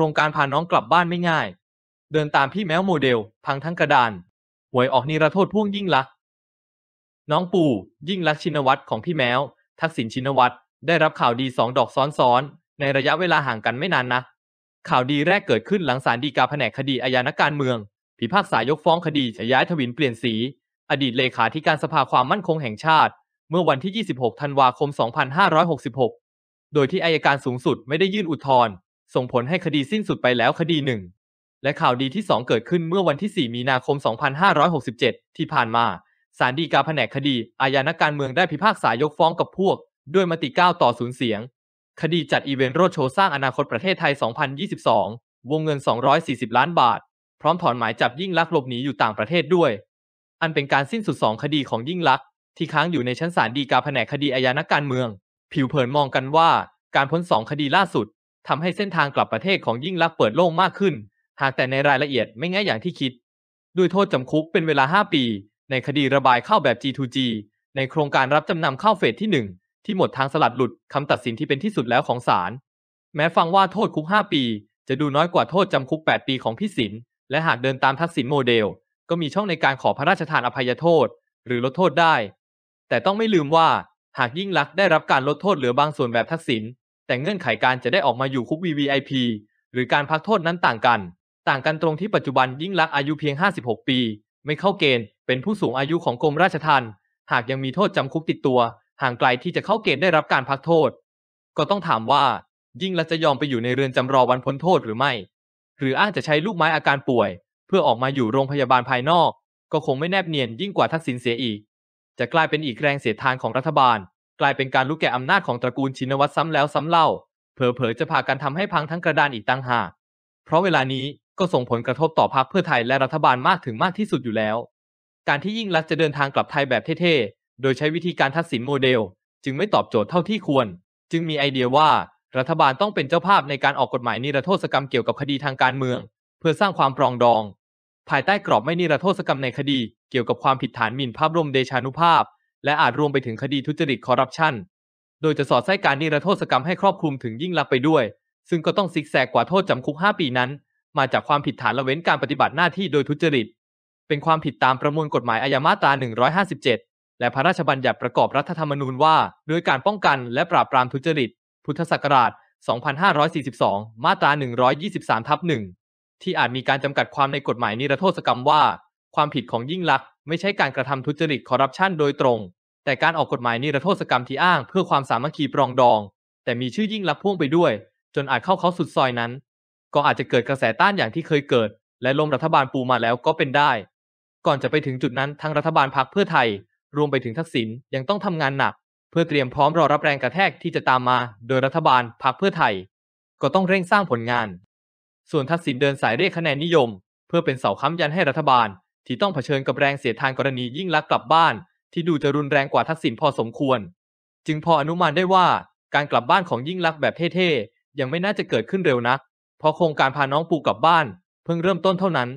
ครงการพาน้องกลับบ้านไม่ง่าย เดินตามพี่แมวโมเดล พังทั้งกระดาน หวยออกนิรโทษพ่วงยิ่งลัก น้องปู่ ยิ่งลักชินวัตรของพี่แมว ทักษิณชินวัตรได้รับข่าวดีสองดอกซ้อนๆ ในระยะเวลาห่างกันไม่นานนะ ข่าวดีแรกเกิดขึ้นหลังศาลฎีกาแผนกคดีอาญาการเมืองพิพากษายกฟ้องคดีฉย้ายทวินเปลี่ยนสี อดีตเลขาธิการสภาความมั่นคงแห่งชาติ เมื่อวันที่ 26 ธันวาคม 2566 โดยที่อายการสูงสุดไม่ได้ยื่นอุทธรณ์ส่งผลให้คดีสิ้นสุดไปแล้วคดีหนึ่งและข่าวดีที่ 2 เกิดขึ้นเมื่อวันที่ 4 มีนาคม 2567 ที่ผ่านมาศาลฎีกาแผนกคดีอาญานักการเมืองได้พิพากษายกฟ้องกับพวก ด้วยมติ 9 ต่อู์เสียง คดีจัดอีเวนต์โรดโชว์สร้างอนาคตประเทศไทย 2022 วงเงิน 240 ล้านบาท พร้อมถอนหมายจับยิ่งลักษณ์หลบหนีอยู่ต่างประเทศด้วย อันเป็นการสิ้นสุด 2 คดีของยิ่งลักษณ์ที่ค้างอยู่ในชั้นศาลฎีกาแผนกคดีอาญานักการเมือง ผิวเผินมองกันว่า การพ้นสองคดีล่าสุดทำให้เส้นทางกลับประเทศของยิ่งลักษณ์เปิดโล่งมากขึ้น หากแต่ในรายละเอียดไม่ง่ายอย่างที่คิด ด้วยโทษจำคุกเป็นเวลา 5 ปี ในคดีระบายข้าวแบบ G2G ในโครงการรับจำนำข้าวเฟสที่ 1 ที่หมดทางสลัดหลุดคำตัดสินที่เป็นที่สุดแล้วของศาล แม้ฟังว่าโทษคุก 5 ปี จะดูน้อยกว่าโทษจำคุก 8 ปีของพี่สิน และหากเดินตามทักษิณโมเดล ก็มีช่องในการขอพระราชทานอภัยโทษ หรือลดโทษได้ แต่ต้องไม่ลืมว่าหากยิ่งลักษณ์ได้รับการลดโทษเหลือบางส่วนแบบทักษิณแต่เงื่อนไขาการจะได้ออกมาอยู่คุก VVIP หรือการพักโทษนั้นต่างกัน ต่างกันตรงที่ปัจจุบันยิ่งลักษณ์อายุเพียง 56 ปี ไม่เข้าเกณฑ์เป็นผู้สูงอายุของกรมราชทัณฑ์หากยังมีโทษจำคุกติดตัว ห่างไกลที่จะเข้าเกณฑ์ได้รับการพักโทษ ก็ต้องถามว่า ยิ่งลักจะยอมไปอยู่ในเรือนจำรอวันพ้นโทษหรือไม่ หรืออ้างจะใช้ลูกไม้อาการป่วย เพื่อออกมาอยู่โรงพยาบาลภายนอก ก็คงไม่แนบเนียนยิ่งกว่าทักษิณเสียอีกจะกลายเป็นอีกแรงเสียดทานของรัฐบาลกลายเป็นการรู้แก่อำนาจของตระกูลชินวัตรซ้ำแล้ว ซ้ำเล่า เผลออจะพากันทำให้พังทั้งกระดานอีกตั้งหากเพราะเวลานี้ก็ส่งผลกระทบต่อพรรคเพื่อไทยและรัฐบาลมากถึงมากที่สุดอยู่แล้ว การที่ยิ่งลักษณ์จะเดินทางกลับไทยแบบเท่ๆ โดยใช้วิธีการทัดสินโมเดล จึงไม่ตอบโจทย์เท่าที่ควร จึงมีไอเดียว่า รัฐบาลต้องเป็นเจ้าภาพในการออกกฎหมายนิรโทษกรรมเกี่ยวกับคดีทางการเมือง เพื่อสร้างความปรองดอง ภายใต้กรอบไม่นิรโทษกรรมในคดีเกี่ยวกับความผิดฐานหมิ่นภาพรมเดชานุภาพและอาจรวมไปถึงคดีทุจริตคอร์รัปชัน โดยจะสอดไส้การนิรโทษกรรมให้ครอบคลุมถึงยิ่งลักษ์ไปด้วย ซึ่งก็ต้องซิกแซกกว่าโทษจำคุก 5 ปีนั้น มาจากความผิดฐานละเว้นการปฏิบัติหน้าที่โดยทุจริต เป็นความผิดตามประมวลกฎหมายอาญามาตรา157 และพระราชบัญญัติประกอบรัฐธรรมนูญว่าด้วยการป้องกันและปราบปรามทุจริต พุทธศักราช 2542 มาตรา123ทับ1ที่อาจมีการจำกัดความในกฎหมายนิรโทษกรรมว่า ความผิดของยิ่งลักษณ์ไม่ใช่การกระทำทุจริตคอร์รัปชันโดยตรง แต่การออกกฎหมายนิรโทษกรรมที่อ้างเพื่อความสามัคคีปรองดอง แต่มีชื่อยิ่งลักพ่วงไปด้วย จนอาจเข้าเขาสุดซอยนั้น ก็อาจจะเกิดกระแสต้านอย่างที่เคยเกิด และลมรัฐบาลปูมาแล้วก็เป็นได้ ก่อนจะไปถึงจุดนั้นทางรัฐบาลพักเพื่อไทย รวมไปถึงทักษิณยังต้องทำงานหนัก เพื่อเตรียมพร้อมรอรับแรงกระแทกที่จะตามมา โดยรัฐบาลพักเพื่อไทย ก็ต้องเร่งสร้างผลงาน ส่วนทักษิณเดินสายเรียกคะแนนนิยม เพื่อเป็นเสาค้ำยันให้รัฐบาลที่ต้องเผชิญกับแรงเสียดทานกรณียิ่งลักกลับบ้าน ที่ดูจะรุนแรงกว่าทักษิณพอสมควร จึงพออนุมานได้ว่า การกลับบ้านของยิ่งลักษณ์แบบเท่ๆยังไม่น่าจะเกิดขึ้นเร็วนักเพราะโครงการพาน้องปูกลับบ้าน เพิ่งเริ่มต้นเท่านั้น